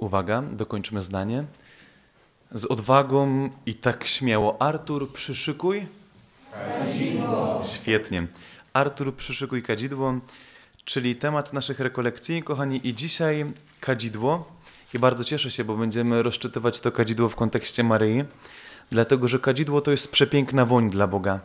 Uwaga, dokończymy zdanie. Z odwagą i tak śmiało. Artur, przyszykuj. Kadzidło. Świetnie. Artur, przyszykuj kadzidło, czyli temat naszych rekolekcji, kochani. I dzisiaj kadzidło. I bardzo cieszę się, bo będziemy rozczytywać to kadzidło w kontekście Maryi, dlatego że kadzidło to jest przepiękna woń dla Boga.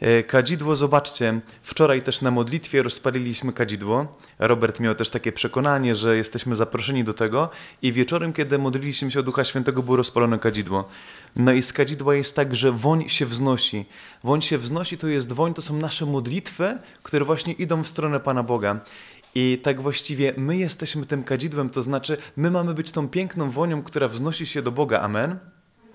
E, kadzidło, zobaczcie, wczoraj też na modlitwie rozpaliliśmy kadzidło. Robert miał też takie przekonanie, że jesteśmy zaproszeni do tego i wieczorem, kiedy modliliśmy się o Ducha Świętego, było rozpalone kadzidło. No i z kadzidła jest tak, że woń się wznosi. Woń się wznosi to jest woń, to są nasze modlitwy, które właśnie idą w stronę Pana Boga. I tak właściwie my jesteśmy tym kadzidłem, to znaczy my mamy być tą piękną wonią, która wznosi się do Boga. Amen.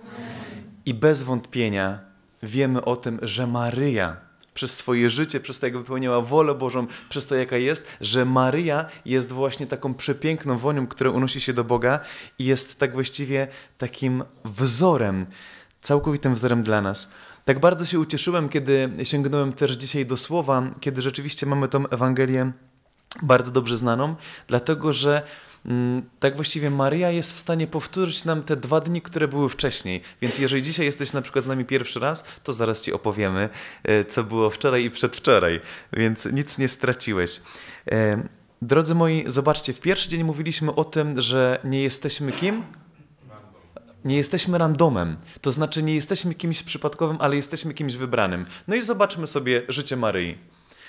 Amen. I bez wątpienia wiemy o tym, że Maryja przez swoje życie, przez to, jak wypełniała wolę Bożą, przez to, jaka jest, że Maryja jest właśnie taką przepiękną wonią, która unosi się do Boga i jest tak właściwie takim wzorem, całkowitym wzorem dla nas. Tak bardzo się ucieszyłem, kiedy sięgnąłem też dzisiaj do słowa, kiedy rzeczywiście mamy tą Ewangelię bardzo dobrze znaną, dlatego że Mm, tak właściwie Maria jest w stanie powtórzyć nam te dwa dni, które były wcześniej. Więc jeżeli dzisiaj jesteś na przykład z nami pierwszy raz, to zaraz ci opowiemy, e, co było wczoraj i przedwczoraj. Więc nic nie straciłeś. E, drodzy moi, zobaczcie, w pierwszy dzień mówiliśmy o tym, że nie jesteśmy kim? Nie jesteśmy randomem, to znaczy nie jesteśmy kimś przypadkowym, ale jesteśmy kimś wybranym. No i zobaczmy sobie życie Maryi.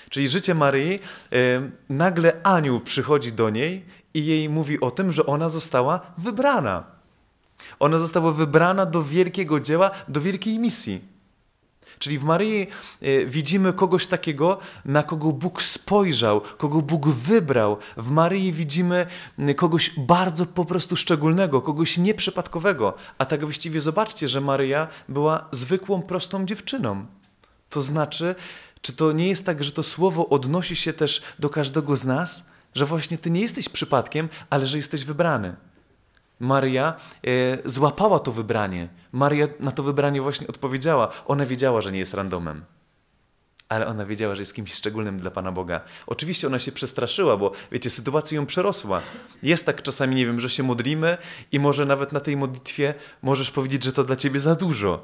Czyli życie Maryi, y, nagle anioł przychodzi do niej i jej mówi o tym, że ona została wybrana. Ona została wybrana do wielkiego dzieła, do wielkiej misji. Czyli w Maryi y, widzimy kogoś takiego, na kogo Bóg spojrzał, kogo Bóg wybrał. W Maryi widzimy y, kogoś bardzo po prostu szczególnego, kogoś nieprzypadkowego. A tak właściwie zobaczcie, że Maryja była zwykłą, prostą dziewczyną. To znaczy, czy to nie jest tak, że to słowo odnosi się też do każdego z nas? Że właśnie ty nie jesteś przypadkiem, ale że jesteś wybrany. Maria e, złapała to wybranie. Maria na to wybranie właśnie odpowiedziała. Ona wiedziała, że nie jest randomem. Ale ona wiedziała, że jest kimś szczególnym dla Pana Boga. Oczywiście ona się przestraszyła, bo wiecie, sytuacja ją przerosła. Jest tak czasami, nie wiem, że się modlimy i może nawet na tej modlitwie możesz powiedzieć, że to dla ciebie za dużo.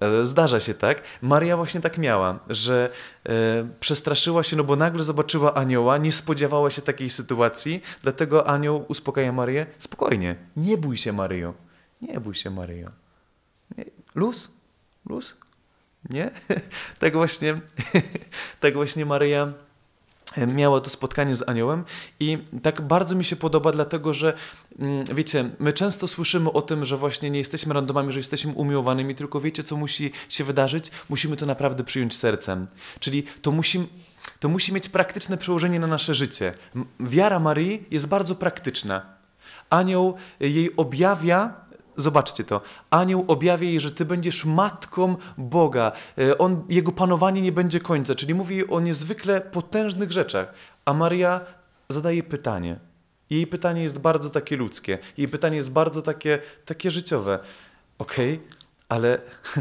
E, zdarza się tak. Maria właśnie tak miała, że e, przestraszyła się, no bo nagle zobaczyła anioła, nie spodziewała się takiej sytuacji, dlatego anioł uspokaja Marię. Spokojnie, nie bój się Maryjo. Nie bój się Maryjo. Luz? Luz? Nie? tak właśnie, tak właśnie Maria miała to spotkanie z aniołem i tak bardzo mi się podoba, dlatego że mm, wiecie, my często słyszymy o tym, że właśnie nie jesteśmy randomami, że jesteśmy umiłowanymi, tylko wiecie, co musi się wydarzyć? Musimy to naprawdę przyjąć sercem. Czyli to musi, to musi mieć praktyczne przełożenie na nasze życie. Wiara Marii jest bardzo praktyczna. Anioł jej objawia Zobaczcie to. Anioł objawia jej, że ty będziesz matką Boga. E, on, jego panowanie nie będzie końca, czyli mówi o niezwykle potężnych rzeczach. A Maria zadaje pytanie. Jej pytanie jest bardzo takie ludzkie. Jej pytanie jest bardzo takie, takie życiowe. Okej, okay, ale,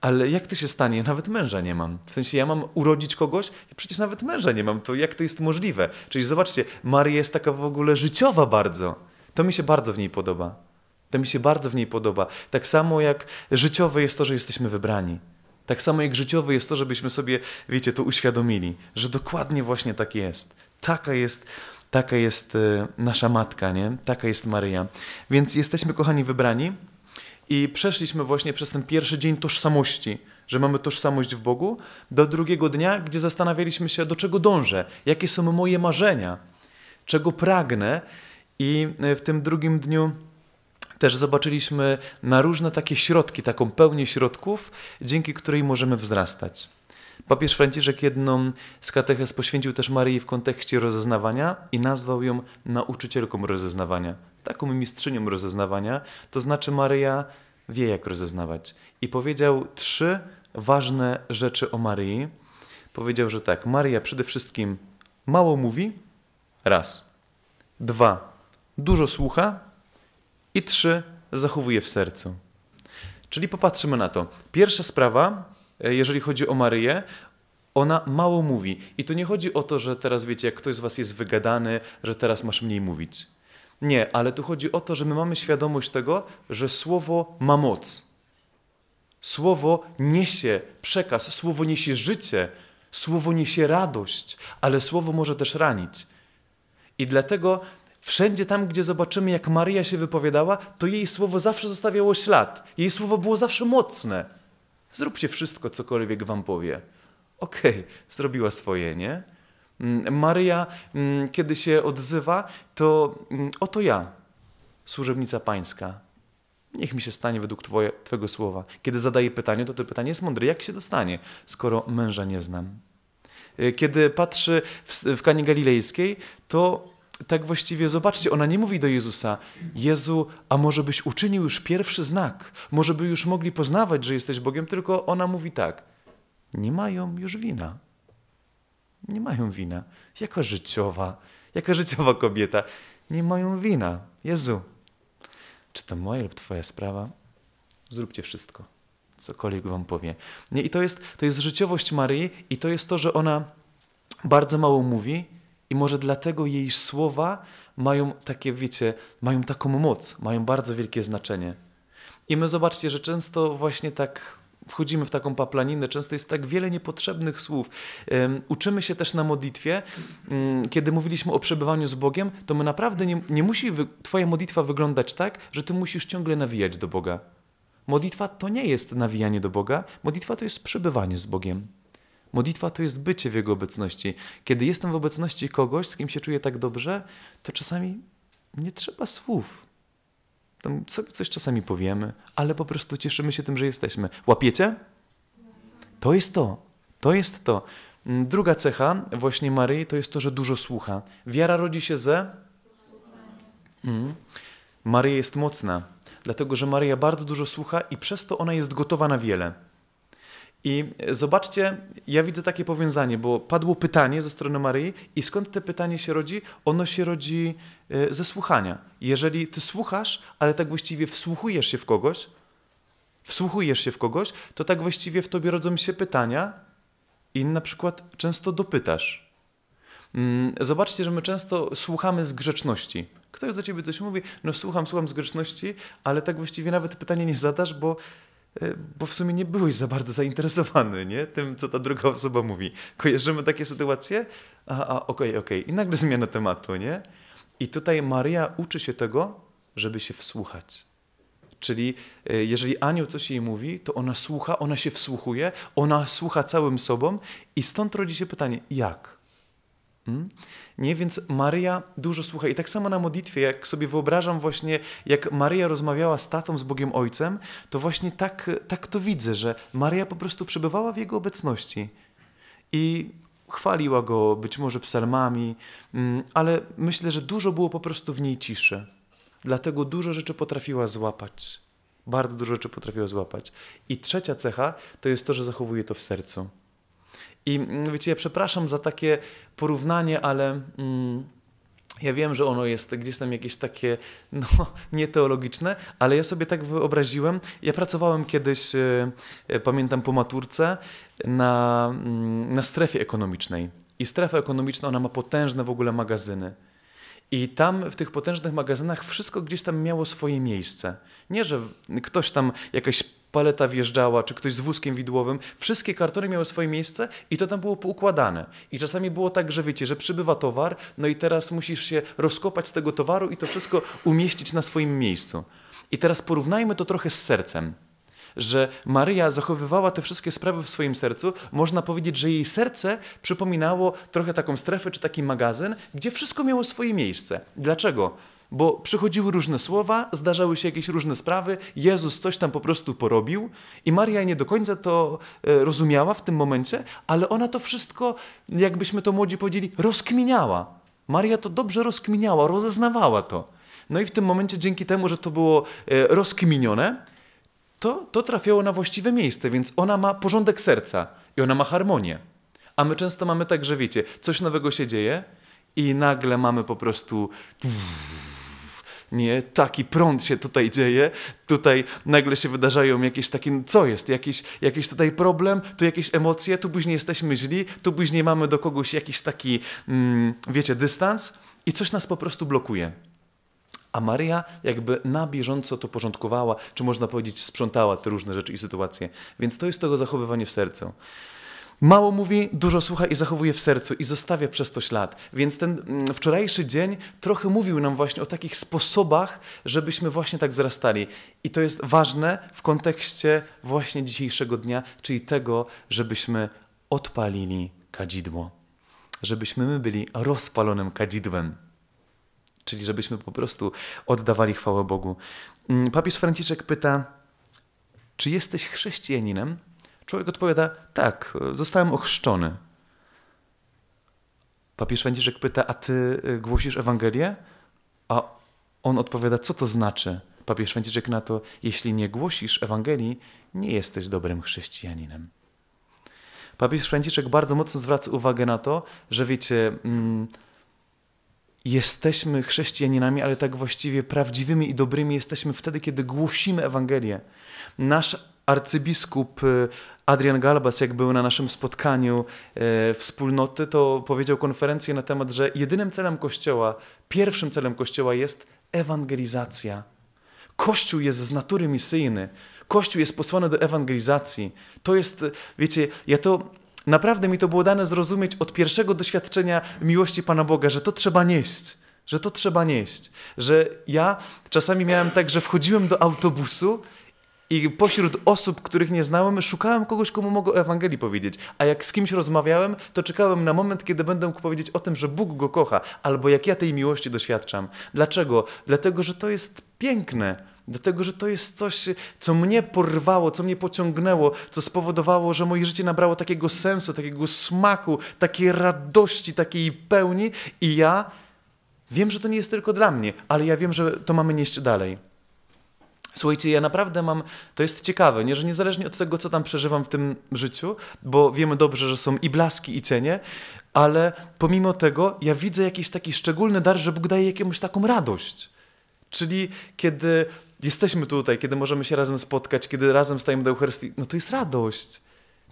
ale jak to się stanie? nawet męża nie mam. W sensie ja mam urodzić kogoś? Przecież nawet męża nie mam. To jak to jest możliwe? Czyli zobaczcie, Maria jest taka w ogóle życiowa bardzo. To mi się bardzo w niej podoba. To mi się bardzo w niej podoba. Tak samo jak życiowe jest to, że jesteśmy wybrani. Tak samo jak życiowe jest to, żebyśmy sobie, wiecie, to uświadomili, że dokładnie właśnie tak jest. Taka jest, taka jest e, nasza matka, nie? Taka jest Maryja. Więc jesteśmy, kochani, wybrani i przeszliśmy właśnie przez ten pierwszy dzień tożsamości, że mamy tożsamość w Bogu, do drugiego dnia, gdzie zastanawialiśmy się, do czego dążę, jakie są moje marzenia, czego pragnę, i e, w tym drugim dniu też zobaczyliśmy na różne takie środki, taką pełnię środków, dzięki której możemy wzrastać. Papież Franciszek jedną z kateches poświęcił też Maryi w kontekście rozeznawania i nazwał ją nauczycielką rozeznawania, taką mistrzynią rozeznawania, to znaczy Maryja wie jak rozeznawać. I powiedział trzy ważne rzeczy o Maryi. Powiedział, że tak, Maria przede wszystkim mało mówi, raz. Dwa, dużo słucha, i trzy zachowuje w sercu. Czyli popatrzymy na to. Pierwsza sprawa, e, jeżeli chodzi o Maryję, ona mało mówi. I tu nie chodzi o to, że teraz wiecie, jak ktoś z was jest wygadany, że teraz masz mniej mówić. Nie, ale tu chodzi o to, że my mamy świadomość tego, że słowo ma moc. Słowo niesie przekaz, słowo niesie życie, słowo niesie radość, ale słowo może też ranić. I dlatego Wszędzie tam, gdzie zobaczymy, jak Maria się wypowiadała, to jej słowo zawsze zostawiało ślad. Jej słowo było zawsze mocne. Zróbcie wszystko, cokolwiek wam powie. Okej, okay, zrobiła swoje, nie? Mm, Maria, mm, kiedy się odzywa, to mm, oto ja, służebnica pańska. Niech mi się stanie według twoje, słowa. Kiedy zadaję pytanie, to to pytanie jest mądre. Jak się dostanie, skoro męża nie znam? Y, kiedy patrzy w, w Kanie Galilejskiej, to tak właściwie, zobaczcie, ona nie mówi do Jezusa: Jezu, a może byś uczynił już pierwszy znak? Może by już mogli poznawać, że jesteś Bogiem? Tylko ona mówi tak: Nie mają już wina. Nie mają wina. Jaka życiowa, jaka życiowa kobieta. Nie mają wina. Jezu, czy to moja lub Twoja sprawa? Zróbcie wszystko, cokolwiek Wam powie. Nie, I to jest, to jest życiowość Marii i to jest to, że ona bardzo mało mówi i może dlatego jej słowa mają takie, wiecie, mają taką moc, mają bardzo wielkie znaczenie. I my zobaczcie, że często właśnie tak wchodzimy w taką paplaninę, często jest tak wiele niepotrzebnych słów. Um, uczymy się też na modlitwie. Um, kiedy mówiliśmy o przebywaniu z Bogiem, to my naprawdę nie, nie musi wy, Twoja modlitwa wyglądać tak, że Ty musisz ciągle nawijać do Boga. Modlitwa to nie jest nawijanie do Boga, modlitwa to jest przebywanie z Bogiem. Modlitwa to jest bycie w Jego obecności. Kiedy jestem w obecności kogoś, z kim się czuję tak dobrze, to czasami nie trzeba słów. Tam sobie coś czasami powiemy, ale po prostu cieszymy się tym, że jesteśmy. Łapiecie? To jest to. To jest to. Mm, druga cecha właśnie Maryi to jest to, że dużo słucha. Wiara rodzi się ze. Mm. Maryja jest mocna, dlatego że Maryja bardzo dużo słucha i przez to ona jest gotowa na wiele. I zobaczcie, ja widzę takie powiązanie, bo padło pytanie ze strony Maryi i skąd te pytanie się rodzi? Ono się rodzi e, ze słuchania. Jeżeli ty słuchasz, ale tak właściwie wsłuchujesz się w kogoś, wsłuchujesz się w kogoś, to tak właściwie w tobie rodzą się pytania i na przykład często dopytasz. Mm, zobaczcie, że my często słuchamy z grzeczności. Ktoś do ciebie coś mówi, no słucham, słucham z grzeczności, ale tak właściwie nawet pytanie nie zadasz, bo E, bo w sumie nie byłeś za bardzo zainteresowany nie? tym, co ta druga osoba mówi. Kojarzymy takie sytuacje? A, a okej, okay, okej. Okay. I nagle zmiana tematu, nie? I tutaj Maria uczy się tego, żeby się wsłuchać. Czyli e, jeżeli anioł coś jej mówi, to ona słucha, ona się wsłuchuje, ona słucha całym sobą i stąd rodzi się pytanie, jak? Hmm? Nie, więc Maryja dużo słucha. I tak samo na modlitwie, jak sobie wyobrażam właśnie, jak Maryja rozmawiała z tatą, z Bogiem Ojcem, to właśnie tak, tak to widzę, że Maryja po prostu przebywała w Jego obecności. I chwaliła Go być może psalmami, mm, ale myślę, że dużo było po prostu w niej ciszy. Dlatego dużo rzeczy potrafiła złapać. Bardzo dużo rzeczy potrafiła złapać. I trzecia cecha to jest to, że zachowuje to w sercu. I mm, wiecie, ja przepraszam za takie porównanie, ale. Mm, ja wiem, że ono jest gdzieś tam jakieś takie no, nieteologiczne, ale ja sobie tak wyobraziłem. Ja pracowałem kiedyś, e, e, pamiętam po maturce, na, mm, na strefie ekonomicznej. I strefa ekonomiczna, ona ma potężne w ogóle magazyny. I tam w tych potężnych magazynach wszystko gdzieś tam miało swoje miejsce. Nie, że ktoś tam jakaś paleta wjeżdżała, czy ktoś z wózkiem widłowym, wszystkie kartony miały swoje miejsce i to tam było poukładane. I czasami było tak, że wiecie, że przybywa towar, no i teraz musisz się rozkopać z tego towaru i to wszystko umieścić na swoim miejscu. I teraz porównajmy to trochę z sercem. Że Maryja zachowywała te wszystkie sprawy w swoim sercu, można powiedzieć, że jej serce przypominało trochę taką strefę czy taki magazyn, gdzie wszystko miało swoje miejsce. Dlaczego? bo przychodziły różne słowa, zdarzały się jakieś różne sprawy, Jezus coś tam po prostu porobił i Maria nie do końca to e, rozumiała w tym momencie, ale ona to wszystko, jakbyśmy to młodzi powiedzieli, rozkminiała. Maria to dobrze rozkminiała, rozeznawała to. No i w tym momencie dzięki temu, że to było e, rozkminione, to, to trafiało na właściwe miejsce, więc ona ma porządek serca i ona ma harmonię. A my często mamy tak, że wiecie, coś nowego się dzieje i nagle mamy po prostu nie, taki prąd się tutaj dzieje, tutaj nagle się wydarzają jakieś takie, no co jest, jakiś, jakiś tutaj problem, tu jakieś emocje, tu później jesteśmy źli, tu później mamy do kogoś jakiś taki, mm, wiecie, dystans i coś nas po prostu blokuje. A Maria jakby na bieżąco to porządkowała, czy można powiedzieć, sprzątała te różne rzeczy i sytuacje. Więc to jest tego zachowywanie w sercu. Mało mówi, dużo słucha i zachowuje w sercu i zostawia przez to ślad. Więc ten mm, wczorajszy dzień trochę mówił nam właśnie o takich sposobach, żebyśmy właśnie tak wzrastali. I to jest ważne w kontekście właśnie dzisiejszego dnia, czyli tego, żebyśmy odpalili kadzidło. Żebyśmy my byli rozpalonym kadzidłem. Czyli żebyśmy po prostu oddawali chwałę Bogu. Mm, papież Franciszek pyta, czy jesteś chrześcijaninem? Człowiek odpowiada: Tak, zostałem ochrzczony. Papież Franciszek pyta: A ty y, głosisz Ewangelię? A on odpowiada: Co to znaczy? Papież Franciszek na to: Jeśli nie głosisz Ewangelii, nie jesteś dobrym chrześcijaninem. Papież Franciszek bardzo mocno zwraca uwagę na to, że wiecie, mm, jesteśmy chrześcijaninami, ale tak właściwie prawdziwymi i dobrymi jesteśmy wtedy, kiedy głosimy Ewangelię. Nasz arcybiskup y, Adrian Galbas, jak był na naszym spotkaniu y, wspólnoty, to powiedział konferencję na temat, że jedynym celem Kościoła, pierwszym celem Kościoła jest ewangelizacja. Kościół jest z natury misyjny. Kościół jest posłany do ewangelizacji. To jest, wiecie, ja to naprawdę mi to było dane zrozumieć od pierwszego doświadczenia miłości Pana Boga, że to trzeba nieść. Że to trzeba nieść. Że ja czasami miałem tak, że wchodziłem do autobusu i pośród osób, których nie znałem, szukałem kogoś, komu mogę o Ewangelii powiedzieć. A jak z kimś rozmawiałem, to czekałem na moment, kiedy będę mógł powiedzieć o tym, że Bóg go kocha, albo jak ja tej miłości doświadczam. Dlaczego? Dlatego, że to jest piękne. Dlatego, że to jest coś, co mnie porwało, co mnie pociągnęło, co spowodowało, że moje życie nabrało takiego sensu, takiego smaku, takiej radości, takiej pełni, i ja wiem, że to nie jest tylko dla mnie, ale ja wiem, że to mamy nieść dalej. Słuchajcie, ja naprawdę mam, to jest ciekawe, nie? że niezależnie od tego, co tam przeżywam w tym życiu, bo wiemy dobrze, że są i blaski, i cienie, ale pomimo tego ja widzę jakiś taki szczególny dar, że Bóg daje jakąś taką radość. Czyli kiedy jesteśmy tutaj, kiedy możemy się razem spotkać, kiedy razem stajemy do Eucharystii, no to jest radość.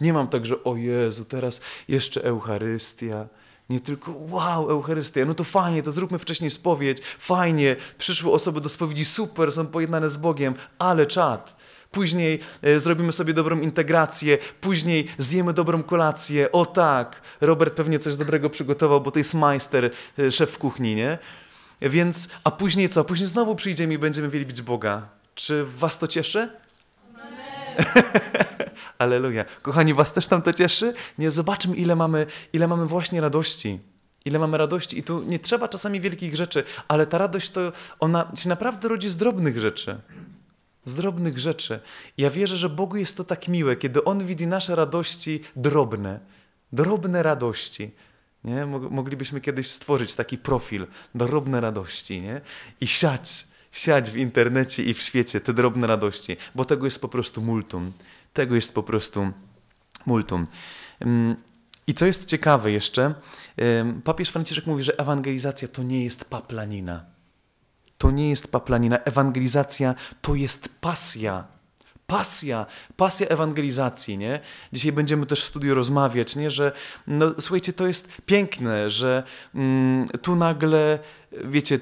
Nie mam tak, że o Jezu, teraz jeszcze Eucharystia nie tylko, wow, Eucharystia, no to fajnie, to zróbmy wcześniej spowiedź, fajnie, przyszły osoby do spowiedzi, super, są pojednane z Bogiem, ale czad. Później e, zrobimy sobie dobrą integrację, później zjemy dobrą kolację, o tak, Robert pewnie coś dobrego przygotował, bo to jest majster, e, szef kuchni, nie? Więc, a później co? A później znowu przyjdziemy i będziemy wielbić Boga. Czy was to cieszy? Amen. Aleluja. Kochani, was też tam to cieszy? Nie, zobaczmy ile mamy, ile mamy właśnie radości. Ile mamy radości i tu nie trzeba czasami wielkich rzeczy, ale ta radość to ona się naprawdę rodzi z drobnych rzeczy. Z drobnych rzeczy. Ja wierzę, że Bogu jest to tak miłe, kiedy On widzi nasze radości drobne. Drobne radości. Nie? Moglibyśmy kiedyś stworzyć taki profil drobne radości nie? i siać, siać w internecie i w świecie te drobne radości, bo tego jest po prostu multum. Tego jest po prostu multum. I co jest ciekawe jeszcze, papież Franciszek mówi, że ewangelizacja to nie jest paplanina. To nie jest paplanina. Ewangelizacja to jest pasja. Pasja, pasja ewangelizacji, nie? Dzisiaj będziemy też w studiu rozmawiać, nie? Że, no, słuchajcie, to jest piękne, że mm, tu nagle, wiecie,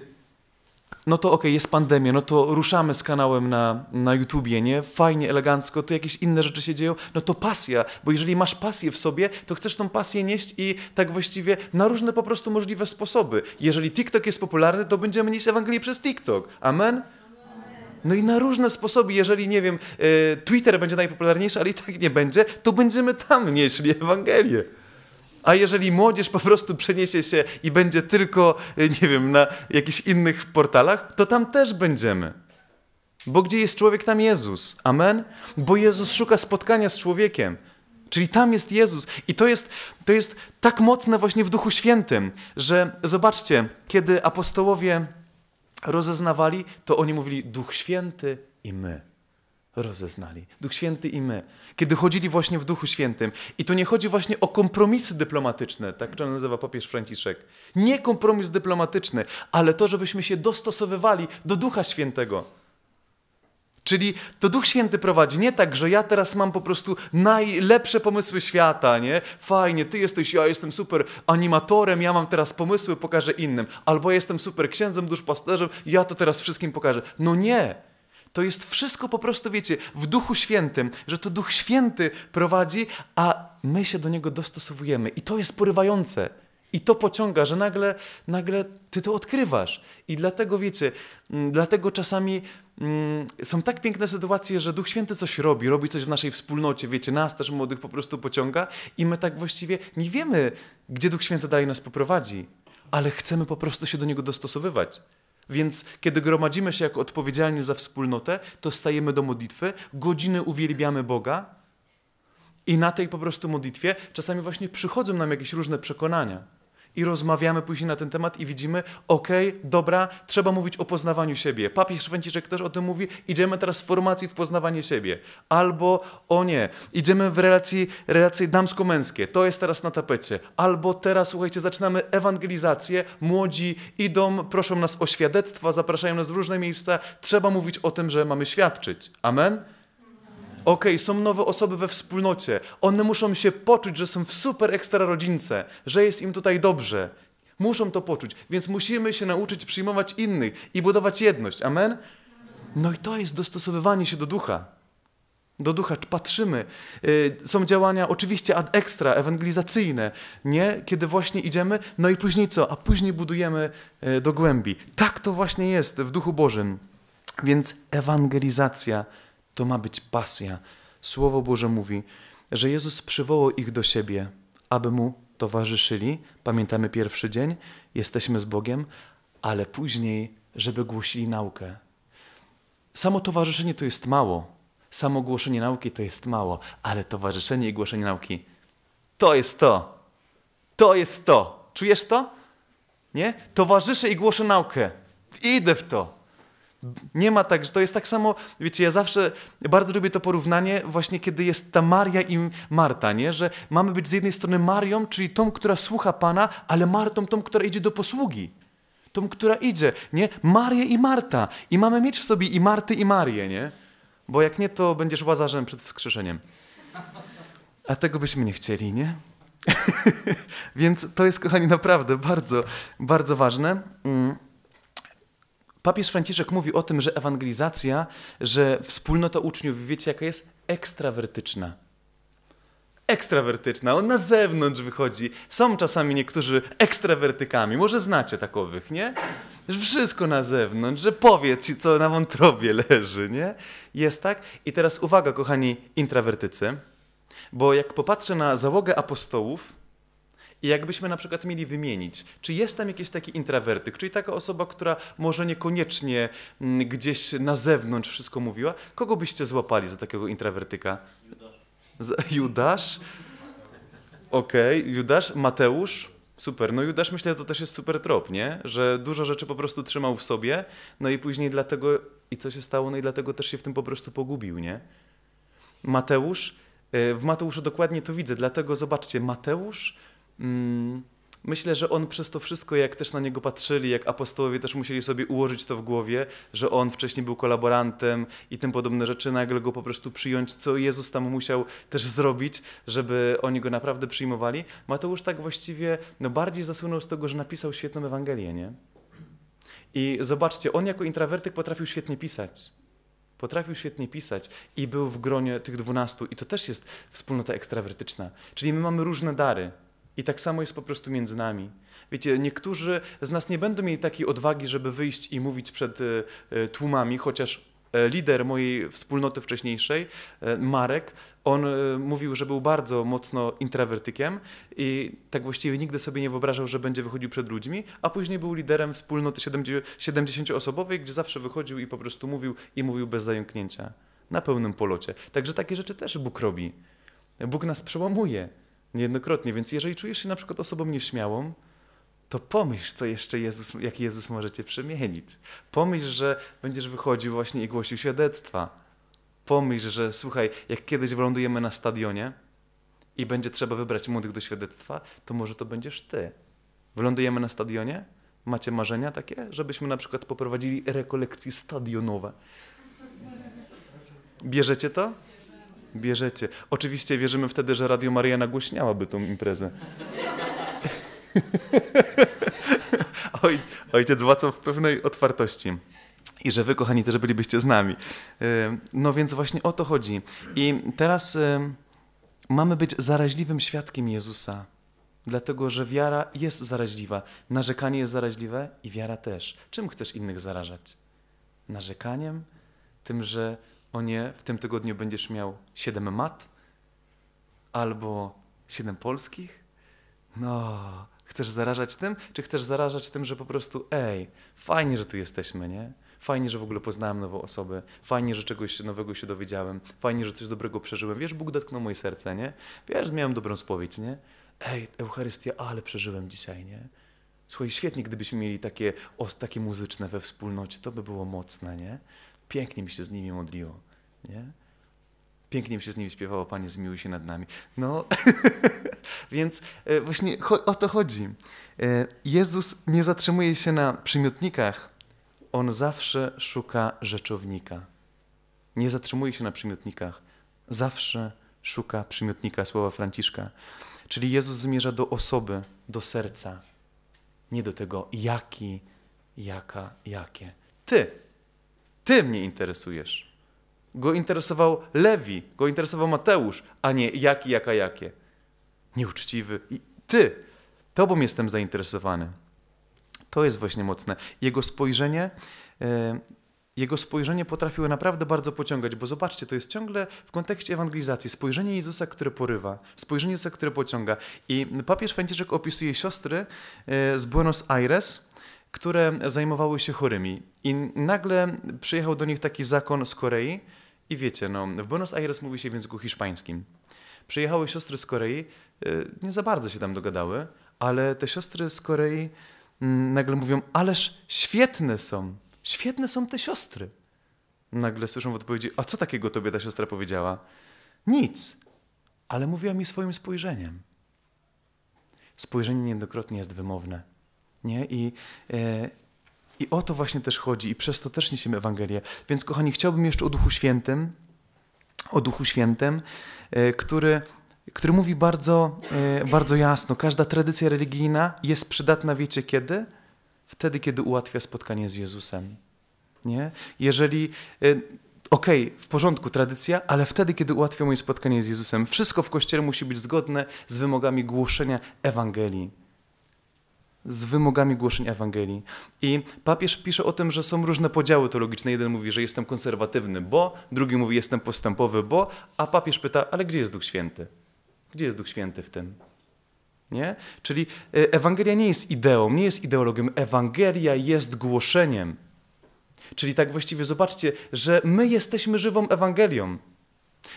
no to okej, okay, jest pandemia, no to ruszamy z kanałem na, na YouTubie, nie? Fajnie, elegancko, to jakieś inne rzeczy się dzieją, no to pasja, bo jeżeli masz pasję w sobie, to chcesz tą pasję nieść i tak właściwie na różne po prostu możliwe sposoby. Jeżeli TikTok jest popularny, to będziemy nieść Ewangelię przez TikTok. Amen? No i na różne sposoby, jeżeli nie wiem, e, Twitter będzie najpopularniejszy, ale i tak nie będzie, to będziemy tam nieśli Ewangelię. A jeżeli młodzież po prostu przeniesie się i będzie tylko, y, nie wiem, na jakichś innych portalach, to tam też będziemy. Bo gdzie jest człowiek, tam Jezus. Amen? Bo Jezus szuka spotkania z człowiekiem. Czyli tam jest Jezus. I to jest, to jest tak mocne właśnie w Duchu Świętym, że zobaczcie, kiedy apostołowie rozeznawali, to oni mówili Duch Święty i my rozeznali. Duch Święty i my. Kiedy chodzili właśnie w Duchu Świętym. I tu nie chodzi właśnie o kompromisy dyplomatyczne, tak to nazywa papież Franciszek. Nie kompromis dyplomatyczny, ale to, żebyśmy się dostosowywali do Ducha Świętego. Czyli to Duch Święty prowadzi nie tak, że ja teraz mam po prostu najlepsze pomysły świata, nie? Fajnie, ty jesteś, ja jestem super animatorem, ja mam teraz pomysły, pokażę innym. Albo ja jestem super księdzem, duszpasterzem, ja to teraz wszystkim pokażę. No nie! To jest wszystko po prostu, wiecie, w Duchu Świętym, że to Duch Święty prowadzi, a my się do niego dostosowujemy. I to jest porywające. I to pociąga, że nagle, nagle ty to odkrywasz. I dlatego, wiecie, mm, dlatego czasami mm, są tak piękne sytuacje, że Duch Święty coś robi, robi coś w naszej wspólnocie, wiecie, nas też młodych po prostu pociąga i my tak właściwie nie wiemy, gdzie Duch Święty dalej nas poprowadzi, ale chcemy po prostu się do Niego dostosowywać. Więc kiedy gromadzimy się jako odpowiedzialni za wspólnotę, to stajemy do modlitwy, godziny uwielbiamy Boga i na tej po prostu modlitwie czasami właśnie przychodzą nam jakieś różne przekonania i rozmawiamy później na ten temat i widzimy, okej, okay, dobra, trzeba mówić o poznawaniu siebie. Papież Franciszek też o tym mówi, idziemy teraz w formacji w poznawanie siebie. Albo, o nie, idziemy w relacji, relacje damsko-męskie, to jest teraz na tapecie. Albo teraz, słuchajcie, zaczynamy ewangelizację, młodzi idą, proszą nas o świadectwa, zapraszają nas w różne miejsca, trzeba mówić o tym, że mamy świadczyć. Amen? Okej, okay, są nowe osoby we wspólnocie. One muszą się poczuć, że są w super ekstra rodzince, że jest im tutaj dobrze. Muszą to poczuć, więc musimy się nauczyć przyjmować innych i budować jedność. Amen? No i to jest dostosowywanie się do ducha. Do ducha patrzymy. Y, są działania oczywiście ad extra, ewangelizacyjne, nie? Kiedy właśnie idziemy, no i później co? A później budujemy y, do głębi. Tak to właśnie jest w duchu Bożym. Więc ewangelizacja to ma być pasja. Słowo Boże mówi, że Jezus przywołał ich do siebie, aby mu towarzyszyli. Pamiętamy pierwszy dzień, jesteśmy z Bogiem, ale później, żeby głosili naukę. Samo towarzyszenie to jest mało, samo głoszenie nauki to jest mało, ale towarzyszenie i głoszenie nauki to jest to. To jest to. Czujesz to? Nie? Towarzyszę i głoszę naukę. Idę w to. Nie ma tak, że to jest tak samo, wiecie, ja zawsze bardzo lubię to porównanie właśnie, kiedy jest ta Maria i Marta, nie? Że mamy być z jednej strony Marią, czyli tą, która słucha Pana, ale Martą, tą, która idzie do posługi. Tą, która idzie, nie? Marię i Marta. I mamy mieć w sobie i Marty, i Marię, nie? Bo jak nie, to będziesz łazarzem przed wskrzeszeniem. A tego byśmy nie chcieli, nie? Więc to jest, kochani, naprawdę bardzo, bardzo ważne. Mm. Papież Franciszek mówi o tym, że ewangelizacja, że wspólnota uczniów, wiecie jaka jest? Ekstrawertyczna. Ekstrawertyczna, on na zewnątrz wychodzi. Są czasami niektórzy ekstrawertykami, może znacie takowych, nie? Że wszystko na zewnątrz, że powiedz ci, co na wątrobie leży, nie? Jest tak? I teraz uwaga, kochani intrawertycy, bo jak popatrzę na załogę apostołów, i jakbyśmy na przykład mieli wymienić, czy jest tam jakiś taki intrawertyk, czyli taka osoba, która może niekoniecznie mm, gdzieś na zewnątrz wszystko mówiła, kogo byście złapali za takiego intrawertyka? Judasz. Za, Judasz? Okej, okay. Judasz, Mateusz? Super. No Judasz myślę, że to też jest super trop, nie? Że dużo rzeczy po prostu trzymał w sobie, no i później dlatego, i co się stało, no i dlatego też się w tym po prostu pogubił, nie? Mateusz, y, w Mateuszu dokładnie to widzę, dlatego zobaczcie, Mateusz Mm, myślę, że on przez to wszystko, jak też na niego patrzyli, jak apostołowie też musieli sobie ułożyć to w głowie, że on wcześniej był kolaborantem i tym podobne rzeczy, nagle go po prostu przyjąć, co Jezus tam musiał też zrobić, żeby oni go naprawdę przyjmowali. Mateusz tak właściwie no, bardziej zasłynął z tego, że napisał świetną Ewangelię, nie? I zobaczcie, on jako intrawertyk potrafił świetnie pisać. Potrafił świetnie pisać i był w gronie tych dwunastu. I to też jest wspólnota ekstrawertyczna. Czyli my mamy różne dary. I tak samo jest po prostu między nami. Wiecie, niektórzy z nas nie będą mieli takiej odwagi, żeby wyjść i mówić przed e, e, tłumami, chociaż e, lider mojej wspólnoty wcześniejszej, Marek, on mówił, że był bardzo mocno intrawertykiem i tak właściwie nigdy sobie nie wyobrażał, że będzie wychodził przed ludźmi, a później był liderem wspólnoty 70-osobowej, gdzie zawsze wychodził i po prostu mówił i mówił bez zająknięcia, na pełnym polocie. Także takie rzeczy też Bóg robi. Bóg nas przełamuje. Niejednokrotnie. Więc jeżeli czujesz się na przykład osobą nieśmiałą, to pomyśl, co jeszcze Jezus, jak Jezus może cię przemienić. Pomyśl, że będziesz wychodził właśnie i głosił świadectwa. Pomyśl, że słuchaj, jak kiedyś wylądujemy na stadionie i będzie trzeba wybrać młodych do świadectwa, to może to będziesz ty. Wylądujemy na stadionie, macie marzenia takie, żebyśmy na przykład poprowadzili rekolekcje stadionowe. Bierzecie to? bierzecie. Oczywiście wierzymy wtedy, że Radio Maria nagłośniałaby tą imprezę. Oj, ojciec Wacław w pewnej otwartości. I że wy, kochani, też bylibyście z nami. E, no więc właśnie o to chodzi. I teraz e, mamy być zaraźliwym świadkiem Jezusa. Dlatego, że wiara jest zaraźliwa. Narzekanie jest zaraźliwe i wiara też. Czym chcesz innych zarażać? Narzekaniem? Tym, że o nie, w tym tygodniu będziesz miał siedem mat albo siedem polskich? No, chcesz zarażać tym, czy chcesz zarażać tym, że po prostu ej, fajnie, że tu jesteśmy, nie? Fajnie, że w ogóle poznałem nową osobę, fajnie, że czegoś nowego się dowiedziałem, fajnie, że coś dobrego przeżyłem. Wiesz, Bóg dotknął moje serce, nie? Wiesz, miałem dobrą spowiedź, nie? Ej, Eucharystia, ale przeżyłem dzisiaj, nie? Słuchaj, świetnie, gdybyśmy mieli takie, takie muzyczne we wspólnocie, to by było mocne, nie? Pięknie mi się z nimi modliło. Nie? Pięknie się z nimi śpiewało, Panie zmiłuj się nad nami. No, więc e, właśnie o to chodzi. E, Jezus nie zatrzymuje się na przymiotnikach, On zawsze szuka rzeczownika. Nie zatrzymuje się na przymiotnikach, zawsze szuka przymiotnika, słowa Franciszka. Czyli Jezus zmierza do osoby, do serca, nie do tego jaki, jaka, jakie. Ty, ty mnie interesujesz go interesował Lewi, go interesował Mateusz, a nie jaki, jaka, jakie. Nieuczciwy. I ty, tobą jestem zainteresowany. To jest właśnie mocne. Jego spojrzenie, e, jego spojrzenie potrafiło naprawdę bardzo pociągać, bo zobaczcie, to jest ciągle w kontekście ewangelizacji. Spojrzenie Jezusa, które porywa, spojrzenie Jezusa, które pociąga. I papież Franciszek opisuje siostry e, z Buenos Aires, które zajmowały się chorymi. I nagle przyjechał do nich taki zakon z Korei, i wiecie, no, w Buenos Aires mówi się w języku hiszpańskim. Przyjechały siostry z Korei, y, nie za bardzo się tam dogadały, ale te siostry z Korei mm, nagle mówią, ależ świetne są, świetne są te siostry. Nagle słyszą w odpowiedzi, a co takiego tobie ta siostra powiedziała? Nic, ale mówiła mi swoim spojrzeniem. Spojrzenie niejednokrotnie jest wymowne. Nie? I, e, i o to właśnie też chodzi, i przez to też niesiemy Ewangelię. Więc, kochani, chciałbym jeszcze o Duchu Świętym, o Duchu Świętym, e, który, który mówi bardzo, e, bardzo jasno: każda tradycja religijna jest przydatna, wiecie kiedy? Wtedy, kiedy ułatwia spotkanie z Jezusem. Nie? Jeżeli e, okej, okay, w porządku, tradycja, ale wtedy, kiedy ułatwia moje spotkanie z Jezusem. Wszystko w kościele musi być zgodne z wymogami głoszenia Ewangelii z wymogami głoszeń Ewangelii. I papież pisze o tym, że są różne podziały teologiczne. Jeden mówi, że jestem konserwatywny, bo, drugi mówi, jestem postępowy, bo, a papież pyta, ale gdzie jest Duch Święty? Gdzie jest Duch Święty w tym? Nie? Czyli e, Ewangelia nie jest ideą, nie jest ideologią. Ewangelia jest głoszeniem. Czyli tak właściwie zobaczcie, że my jesteśmy żywą Ewangelią.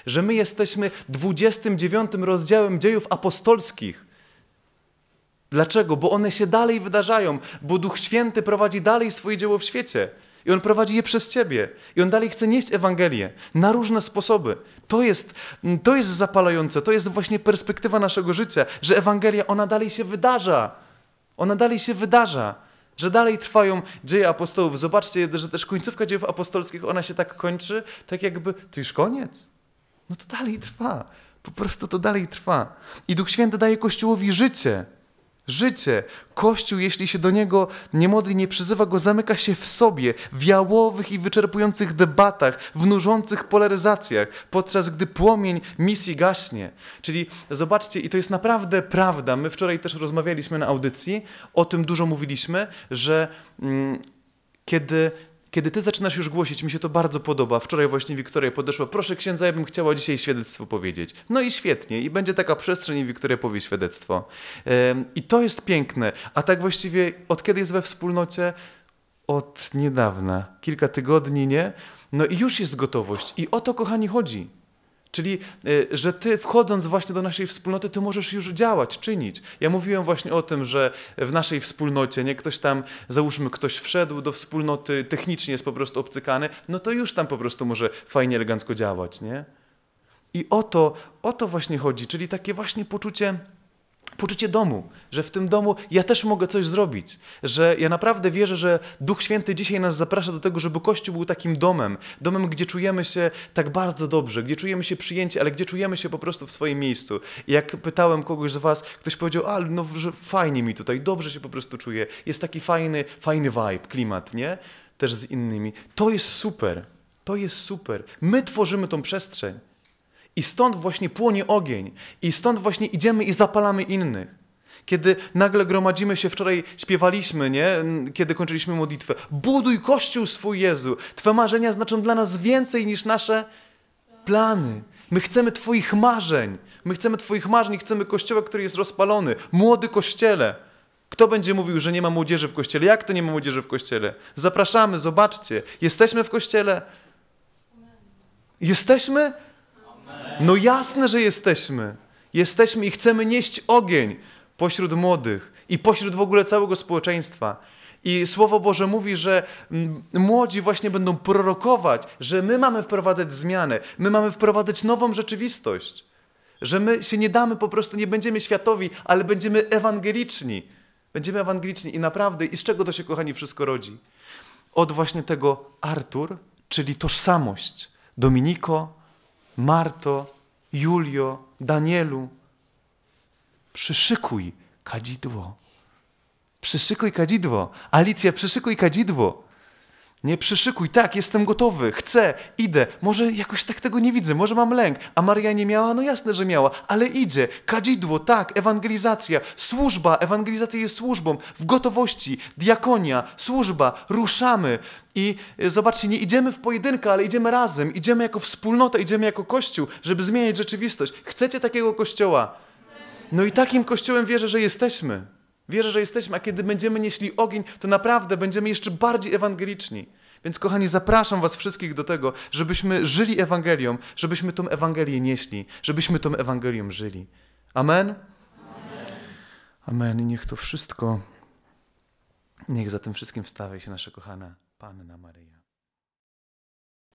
Że my jesteśmy 29 rozdziałem dziejów apostolskich. Dlaczego? Bo one się dalej wydarzają, bo Duch Święty prowadzi dalej swoje dzieło w świecie. I On prowadzi je przez Ciebie. I On dalej chce nieść Ewangelię na różne sposoby. To jest, to jest zapalające, to jest właśnie perspektywa naszego życia, że Ewangelia, ona dalej się wydarza. Ona dalej się wydarza. Że dalej trwają dzieje apostołów. Zobaczcie, że też końcówka dziejów apostolskich, ona się tak kończy, tak jakby to już koniec. No to dalej trwa. Po prostu to dalej trwa. I Duch Święty daje Kościołowi życie życie. Kościół, jeśli się do niego nie modli, nie przyzywa go, zamyka się w sobie, w jałowych i wyczerpujących debatach, w nużących polaryzacjach, podczas gdy płomień misji gaśnie. Czyli zobaczcie, i to jest naprawdę prawda, my wczoraj też rozmawialiśmy na audycji, o tym dużo mówiliśmy, że mm, kiedy kiedy ty zaczynasz już głosić, mi się to bardzo podoba. Wczoraj właśnie Wiktoria podeszła, proszę księdza, ja bym chciała dzisiaj świadectwo powiedzieć. No i świetnie, i będzie taka przestrzeń i Wiktoria powie świadectwo. I to jest piękne. A tak właściwie od kiedy jest we wspólnocie? Od niedawna, kilka tygodni, nie? No i już jest gotowość. I o to, kochani, chodzi. Czyli, y, że ty wchodząc właśnie do naszej wspólnoty, ty możesz już działać, czynić. Ja mówiłem właśnie o tym, że w naszej wspólnocie, nie ktoś tam, załóżmy, ktoś wszedł do wspólnoty, technicznie jest po prostu obcykany, no to już tam po prostu może fajnie, elegancko działać, nie? I o to, o to właśnie chodzi, czyli takie właśnie poczucie poczucie domu, że w tym domu ja też mogę coś zrobić, że ja naprawdę wierzę, że Duch Święty dzisiaj nas zaprasza do tego, żeby Kościół był takim domem, domem, gdzie czujemy się tak bardzo dobrze, gdzie czujemy się przyjęci, ale gdzie czujemy się po prostu w swoim miejscu. I jak pytałem kogoś z Was, ktoś powiedział, a no, że fajnie mi tutaj, dobrze się po prostu czuję, jest taki fajny, fajny vibe, klimat, nie? Też z innymi. To jest super, to jest super. My tworzymy tą przestrzeń. I stąd właśnie płonie ogień. I stąd właśnie idziemy i zapalamy innych. Kiedy nagle gromadzimy się, wczoraj śpiewaliśmy, nie? Kiedy kończyliśmy modlitwę. Buduj Kościół swój Jezu. Twe marzenia znaczą dla nas więcej niż nasze plany. My chcemy Twoich marzeń. My chcemy Twoich marzeń, chcemy kościoła, który jest rozpalony. Młody kościele. Kto będzie mówił, że nie ma młodzieży w kościele? Jak to nie ma młodzieży w kościele? Zapraszamy, zobaczcie. Jesteśmy w kościele. Jesteśmy no jasne, że jesteśmy. Jesteśmy i chcemy nieść ogień pośród młodych i pośród w ogóle całego społeczeństwa. I Słowo Boże mówi, że mm, młodzi właśnie będą prorokować, że my mamy wprowadzać zmianę, my mamy wprowadzać nową rzeczywistość. Że my się nie damy, po prostu nie będziemy światowi, ale będziemy ewangeliczni. Będziemy ewangeliczni i naprawdę, i z czego to się, kochani, wszystko rodzi? Od właśnie tego Artur, czyli tożsamość. Dominiko, Marto, Julio, Danielu, przyszykuj kadzidło. Przyszykuj kadzidło. Alicja, przyszykuj kadzidło. Nie przyszykuj, tak, jestem gotowy, chcę, idę. Może jakoś tak tego nie widzę, może mam lęk. A Maria nie miała? No jasne, że miała, ale idzie. Kadzidło, tak, ewangelizacja, służba, ewangelizacja jest służbą, w gotowości, diakonia, służba, ruszamy. I e, zobaczcie, nie idziemy w pojedynkę, ale idziemy razem, idziemy jako wspólnota, idziemy jako kościół, żeby zmieniać rzeczywistość. Chcecie takiego kościoła? No i takim kościołem wierzę, że jesteśmy. Wierzę, że jesteśmy, a kiedy będziemy nieśli ogień, to naprawdę będziemy jeszcze bardziej ewangeliczni. Więc kochani, zapraszam Was wszystkich do tego, żebyśmy żyli Ewangelią, żebyśmy tą Ewangelię nieśli, żebyśmy tą Ewangelią żyli. Amen? Amen. Amen. I niech to wszystko, niech za tym wszystkim wstawi się nasza kochana Panna Maryja.